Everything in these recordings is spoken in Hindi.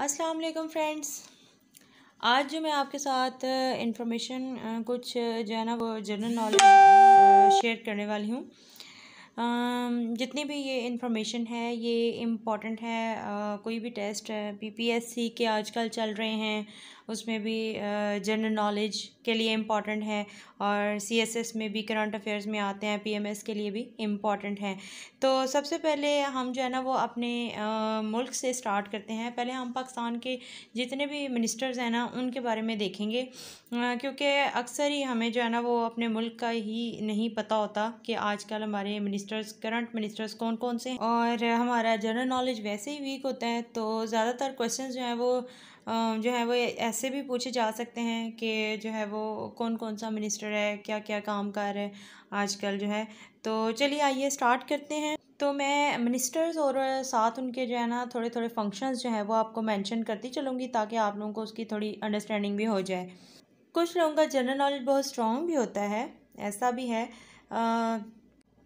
अस्सलाम वालेकुम फ्रेंड्स आज जो मैं आपके साथ इंफॉर्मेशन कुछ जो है ना वो जनरल नॉलेज शेयर करने वाली हूँ जितनी भी ये इंफॉर्मेशन है ये इम्पॉर्टेंट है कोई भी टेस्ट है पीपीएससी के आजकल चल रहे हैं उसमें भी जनरल नॉलेज के लिए इम्पॉर्टेंट है और सीएसएस में भी करंट अफेयर्स में आते हैं पीएमएस के लिए भी इम्पॉर्टेंट हैं तो सबसे पहले हम जो है ना वो अपने मुल्क से स्टार्ट करते हैं पहले हम पाकिस्तान के जितने भी मिनिस्टर्स हैं ना उनके बारे में देखेंगे क्योंकि अक्सर ही हमें जो है ना वो अपने मुल्क का ही नहीं पता होता कि कल हमारे मिनिस्टर्स करंट मिनिस्टर्स कौन कौन से और हमारा जनरल नॉलेज वैसे ही वीक होता है तो ज़्यादातर क्वेश्चन जो हैं वो जो है वो ऐसे भी पूछे जा सकते हैं कि जो है वो कौन कौन सा मिनिस्टर है क्या क्या काम कर है आजकल जो है तो चलिए आइए स्टार्ट करते हैं तो मैं मिनिस्टर्स और साथ उनके जो है ना थोड़े थोड़े फंक्शंस जो है वो आपको मेंशन करती चलूँगी ताकि आप लोगों को उसकी थोड़ी अंडरस्टैंडिंग भी हो जाए कुछ लोगों का जनरल नॉलेज बहुत स्ट्रॉन्ग भी होता है ऐसा भी है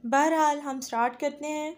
बहरहाल हम स्टार्ट करते हैं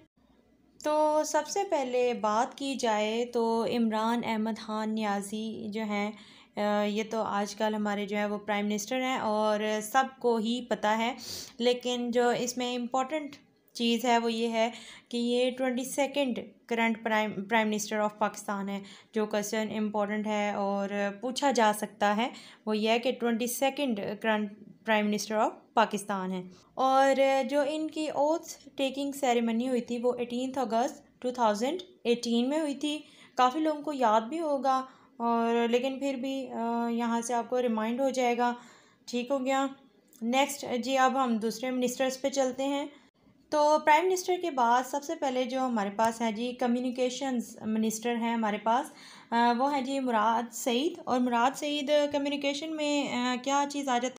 तो सबसे पहले बात की जाए तो इमरान अहमद ख़ान न्याज़ी जो हैं ये तो आजकल हमारे जो है वो प्राइम मिनिस्टर हैं और सबको ही पता है लेकिन जो इसमें इम्पोर्टेंट चीज़ है वो ये है कि ये twenty second current prime prime minister of Pakistan है जो क्वेश्चन इम्पोर्टेंट है और पूछा जा सकता है वो ये है कि twenty second current prime minister of Pakistan हैं और जो इनकी ओथ टेकिंग सेरेमनी हुई थी वो एटीन अगस्त 2018 में हुई थी काफ़ी लोगों को याद भी होगा और लेकिन फिर भी यहाँ से आपको रिमाइंड हो जाएगा ठीक हो गया नेक्स्ट जी अब हम दूसरे मिनिस्टर्स पे चलते हैं तो प्राइम मिनिस्टर के बाद सबसे पहले जो हमारे पास है जी कम्युनिकेशंस मिनिस्टर हैं हमारे पास वो है जी मुराद सईद और मुराद सईद कम्युनिकेशन में क्या चीज़ आ जाती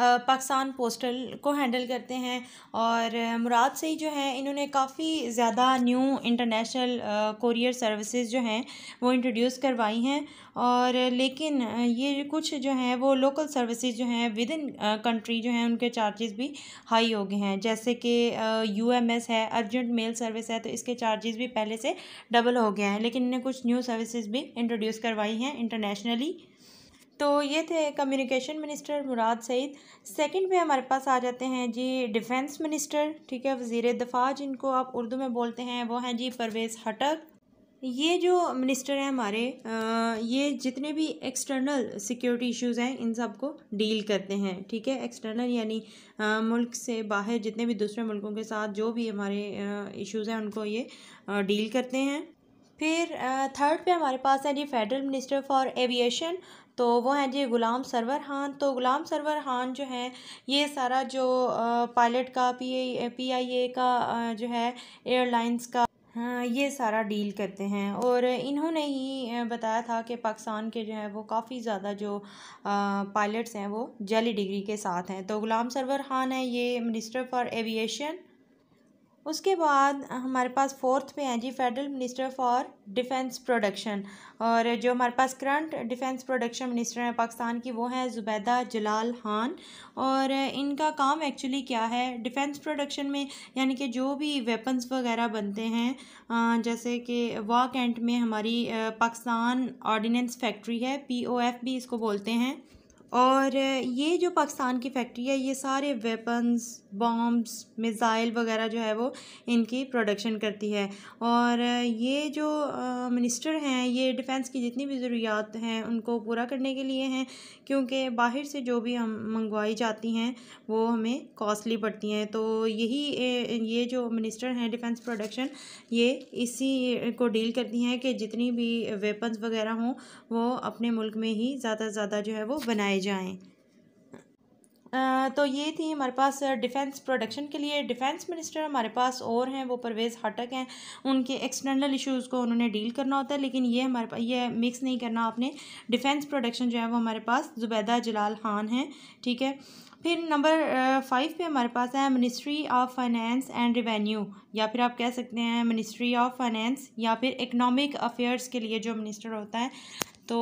पाकिस्तान पोस्टल को हैंडल करते हैं और मुराद से ही जो है इन्होंने काफ़ी ज़्यादा न्यू इंटरनेशनल कोरियर सर्विसेज जो हैं वो इंट्रोड्यूस करवाई हैं और लेकिन ये कुछ जो हैं वो लोकल सर्विसेज जो हैं विद इन कंट्री जो हैं उनके चार्जेस भी हाई हो गए हैं जैसे कि यू एम एस है अर्जेंट मेल सर्विस है तो इसके चार्जेस भी पहले से डबल हो गए हैं लेकिन इन्हें कुछ न्यू सर्विसेज भी इंट्रोड्यूस करवाई हैं इंटरनेशनली तो ये थे communication minister Murad Saeed second पे हमारे पास आ जाते हैं जी डिफेंस मिनिस्टर ठीक है वज़ी दफ़ा जिनको आप उर्दू में बोलते हैं वो हैं जी परवेज़ हटक ये जो मिनिस्टर हैं हमारे ये जितने भी एक्सटर्नल सिक्योरिटी इश्यूज हैं इन सब को डील करते हैं ठीक है एक्सटर्नल यानी मुल्क से बाहर जितने भी दूसरे मुल्कों के साथ जो भी हमारे इश्यूज हैं उनको ये डील करते हैं फिर थर्ड पे हमारे पास है जी फेडरल मिनिस्टर फॉर एविएशन तो वो हैं जी ग़ुलाम सरवर खान तो ग़ुलाम सरवर खान जो हैं ये सारा जो पायलट का पी आई पी आई ए का जो है एयरलाइंस का हाँ, ये सारा डील करते हैं और इन्होंने ही बताया था कि पाकिस्तान के जो है वो काफ़ी ज़्यादा जो पायलट्स हैं वो जली डिग्री के साथ हैं तो ग़ुलाम सरवर खान हैं ये मिनिस्टर फॉर एविएशन उसके बाद हमारे पास फोर्थ में है जी federal minister for defence production और जो हमारे पास करंट डिफेंस प्रोडक्शन मिनिस्टर हैं पाकिस्तान की वो हैं जुबैदा जलाल खान और इनका काम एक्चुअली क्या है डिफेंस प्रोडक्शन में यानी कि जो भी वेपन्स वगैरह बनते हैं जैसे कि वाक एंड में हमारी पाकिस्तान ऑर्डीनेंस फैक्ट्री है पी ओ एफ भी इसको बोलते हैं और ये जो पाकिस्तान की फैक्ट्री है ये सारे वेपन्स बॉम्ब्स मिज़ाइल वगैरह जो है वो इनकी प्रोडक्शन करती है और ये जो मिनिस्टर हैं ये डिफेंस की जितनी भी ज़रूरियात हैं उनको पूरा करने के लिए हैं क्योंकि बाहर से जो भी हम मंगवाई जाती हैं वो हमें कॉस्टली पड़ती हैं तो यही ये जो मिनिस्टर हैं डिफेंस प्रोडक्शन ये इसी को डील करती हैं कि जितनी भी वेपन्स वगैरह हों वो अपने मुल्क में ही ज़्यादा से ज़्यादा जो है वो बनाए जाएं तो ये थी हमारे पास डिफेंस प्रोडक्शन के लिए डिफेंस मिनिस्टर हमारे पास और हैं वो परवेज़ हटक हैं उनके एक्सटर्नल इश्यूज़ को उन्होंने डील करना होता है लेकिन ये हमारे पास ये मिक्स नहीं करना आपने डिफेंस प्रोडक्शन जो है वो हमारे पास जुबैदा जलाल खान हैं ठीक है फिर नंबर फाइव पे हमारे पास है ministry of finance and revenue या फिर आप कह सकते हैं मिनिस्ट्री ऑफ फाइनेंस या फिर इकनॉमिक अफेयर्स के लिए जो मिनिस्टर होता है तो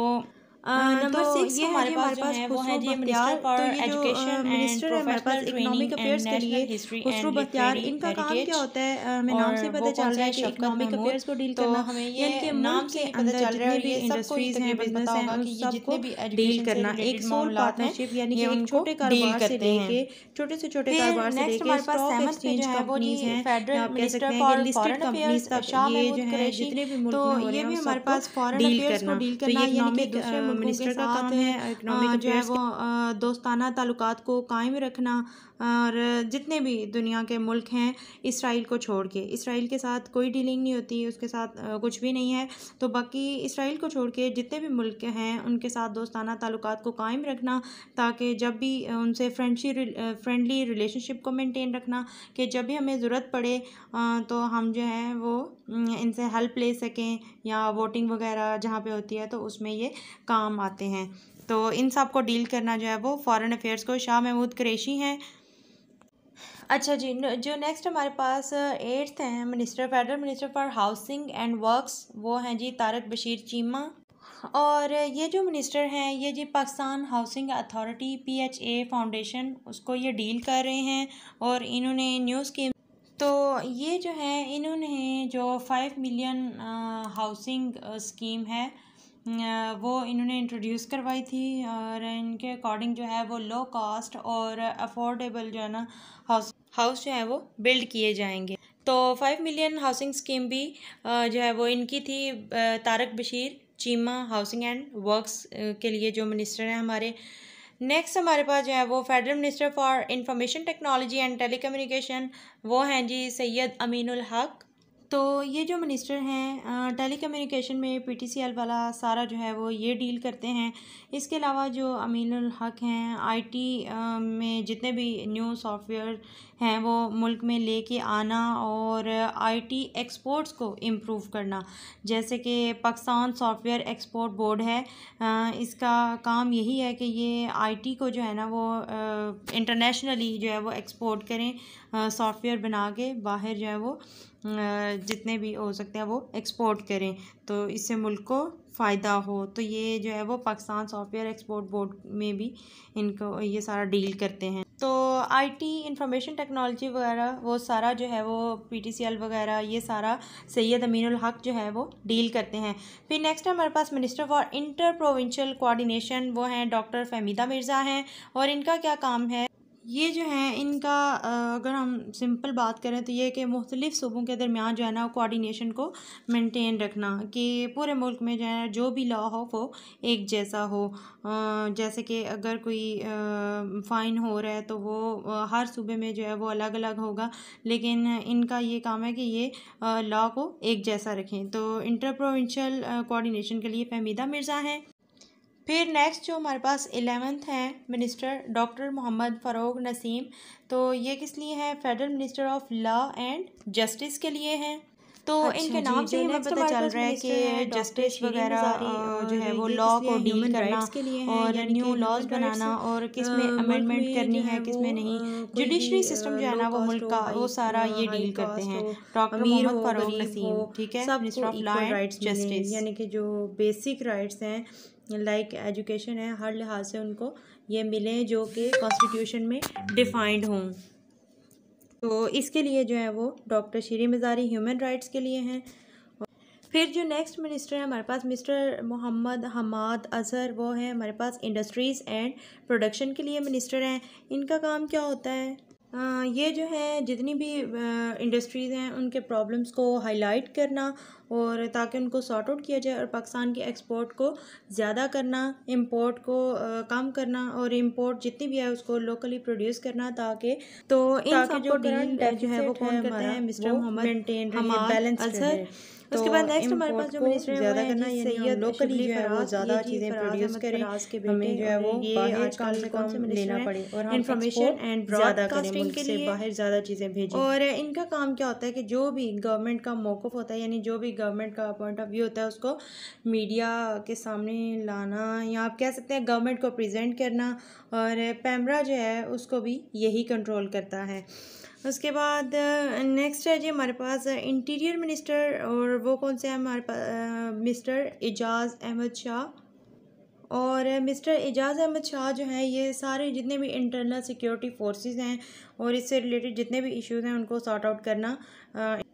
नंबर सिक्स हाँ, तो हमारे पास वो है जी फॉर एजुकेशन मिनिस्टर है हमारे पास इकोनॉमिक अफेयर्स के लिए खुसरू बख्तियार इनका काम क्या होता है हमें नाम से पता चल रहा है कि इकोनॉमिक अफेयर्स को डील तो करना हमें ये नाम से अंदर चल रहा भी इंडस्ट्रीज तो हैं बिजनेस हैं सबको डील करना एक सोल पार्टनरशिप यानी कि एक छोटे कारोबार से लेके छोटे से छोटे कारोबार से लेके स्टॉक एक्सचेंज कंपनीज हैं federal minister for listed companies तक ये जो है जितने भी मुल्क में ये भी हमारे पास फॉरेन अफेयर्स को डील करना यानी कि दूसरे मिनिस्टर का काम है इकनॉमिक जो है वो दोस्ताना ताल्लुक को कायम रखना और जितने भी दुनिया के मुल्क हैं इसराइल को छोड़ के इसराइल के साथ कोई डीलिंग नहीं होती उसके साथ कुछ भी नहीं है तो बाकी इसराइल को छोड़ के जितने भी मुल्क हैं उनके साथ दोस्ताना ताल्लुक को कायम रखना ताकि जब भी उनसे फ्रेंडशी फ्रेंडली रिलेशनशिप को मेनटेन रखना कि जब भी हमें ज़रूरत पड़े तो हम जो हैं वो इनसे हेल्प ले सकें या वोटिंग वगैरह जहाँ पर होती है तो उसमें ये काम आते हैं तो इन सब को डील करना जो है वो फॉरेन अफेयर्स को शाह महमूद क्रेशी हैं अच्छा जी जो नेक्स्ट हमारे पास एट्थ हैं minister federal minister for housing and works वो हैं जी तारक बशीर चीमा और ये जो मिनिस्टर हैं ये जी Pakistan housing authority PHA foundation उसको ये डील कर रहे हैं और इन्होंने न्यू स्कीम तो ये जो है इन्होंने जो फाइव मिलियन हाउसिंग स्कीम है वो इन्होंने इंट्रोड्यूस करवाई थी और इनके अकॉर्डिंग जो है वो लो कॉस्ट और अफोर्डेबल जो है ना हाउस हाउस जो है वो बिल्ड किए जाएंगे तो फाइव मिलियन हाउसिंग स्कीम भी जो है वो इनकी थी Tariq Bashir Cheema housing and works के लिए जो मिनिस्टर हैं हमारे नेक्स्ट हमारे पास जो है वो federal minister for information technology and telecommunication वो हैं जी सैयद अमीनुल हक तो ये जो मिनिस्टर हैं टेली कम्युनिकेशन में पी टी सी एल वाला सारा जो है वो ये डील करते हैं इसके अलावा जो अमीनुल हक हैं आई टी में जितने भी न्यू सॉफ्टवेयर हैं वो मुल्क में लेके आना और आईटी एक्सपोर्ट्स को इम्प्रूव करना जैसे कि पाकिस्तान सॉफ्टवेयर एक्सपोर्ट बोर्ड है इसका काम यही है कि ये आईटी को जो है ना वो इंटरनेशनली जो है वो एक्सपोर्ट करें सॉफ्टवेयर बना के बाहर जो है वो जितने भी हो सकते हैं वो एक्सपोर्ट करें तो इससे मुल्क को फ़ायदा हो तो ये जो है वो पाकिस्तान सॉफ्टवेयर एक्सपोर्ट बोर्ड में भी इनको ये सारा डील करते हैं आईटी इंफॉर्मेशन टेक्नोलॉजी वगैरह वो सारा जो है वो पीटीसीएल वगैरह ये सारा सैयद अमीनुल हक जो है वो डील करते हैं फिर नेक्स्ट हमारे पास minister for inter provincial coordination वो हैं डॉक्टर फहमीदा मिर्ज़ा हैं और इनका क्या काम है ये जो है इनका अगर हम सिंपल बात करें तो ये कि मुख्तलिफ़ सूबों के दरमियान जो है ना कोऑर्डिनेशन को मेंटेन रखना कि पूरे मुल्क में जो है जो भी लॉ हो वो एक जैसा हो जैसे कि अगर कोई फ़ाइन हो रहा है तो वो हर सूबे में जो है वो अलग अलग होगा लेकिन इनका ये काम है कि ये लॉ को एक जैसा रखें तो इंटर प्रोविंशल कोऑर्डिनेशन के लिए फहमीदा मिर्ज़ा हैं फिर नेक्स्ट जो हमारे पास एलेवेंथ हैं मिनिस्टर डॉक्टर मोहम्मद फ़रोग नसीम तो ये किस लिए हैं federal minister of law and justice के लिए हैं तो अच्छा, इनके नाम से हमें पता चल रहा है कि जस्टिस वगैरह जो है वो लॉ को डील करना और न्यू लॉज बनाना और किस में अमेंडमेंट करनी है किस में नहीं जुडिशरी सिस्टम जो है ना वो मुल्क का वो सारा ये डील करते हैं डॉक्टर मोहम्मद फरोग नसीम ठीक है सब लॉ एंड जस्टिस यानी कि जो बेसिक राइट्स हैं लाइक एजुकेशन है हर लिहाज से उनको ये मिलें जो कि कॉन्स्टिट्यूशन में डिफाइंड हों तो इसके लिए जो है वो doctor Shireen Mazari human rights के लिए हैं फिर जो नेक्स्ट मिनिस्टर है हमारे पास मिस्टर मोहम्मद हमाद अजहर वो हैं हमारे पास इंडस्ट्रीज़ एंड प्रोडक्शन के लिए मिनिस्टर हैं इनका काम क्या होता है ये जो है जितनी भी इंडस्ट्रीज़ हैं उनके प्रॉब्लम्स को हाईलाइट करना और ताकि उनको सॉर्ट आउट किया जाए और पाकिस्तान की एक्सपोर्ट को ज़्यादा करना इंपोर्ट को कम करना और इंपोर्ट जितनी भी है उसको लोकली प्रोड्यूस करना ताकि तो इन ताकि जो डील जो है वो कौन करते हैं मिस्टर मोहम्मद बैलेंस तो उसके बाद नेक्स्ट हमारे पास जो मिनिस्टर ज़्यादा करना ये है लोकली जो है वो ज़्यादा चीज़ें प्रोड्यूस करें हमें जो है वो बाहर कम से कौन कम लेना पड़े और इंफॉर्मेशन एंड ब्रॉडकास्टिंग के लिए बाहर ज़्यादा चीज़ें भेजें और इनका काम क्या होता है कि जो भी गवर्नमेंट का मौकफ होता है यानी जो भी गवर्नमेंट का पॉइंट ऑफ व्यू होता है उसको मीडिया के सामने लाना या आप कह सकते हैं गवर्नमेंट को प्रेजेंट करना और पैमरा जो है उसको भी यही कंट्रोल करता है उसके बाद नेक्स्ट है जी हमारे पास इंटीरियर मिनिस्टर और वो कौन से हैं हमारे पास मिस्टर एजाज़ अहमद शाह और मिस्टर एजाज़ अहमद शाह जो हैं ये सारे जितने भी इंटरनल सिक्योरिटी फोर्सेस हैं और इससे रिलेटेड जितने भी इश्यूज हैं उनको सॉर्ट आउट करना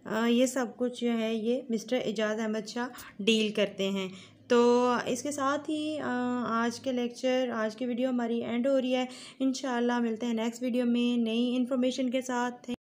आ, ये सब कुछ जो है ये मिस्टर एजाज़ अहमद शाह डील करते हैं तो इसके साथ ही आज के लेक्चर आज की वीडियो हमारी एंड हो रही है इन मिलते हैं नेक्स्ट वीडियो में नई इन्फॉर्मेशन के साथ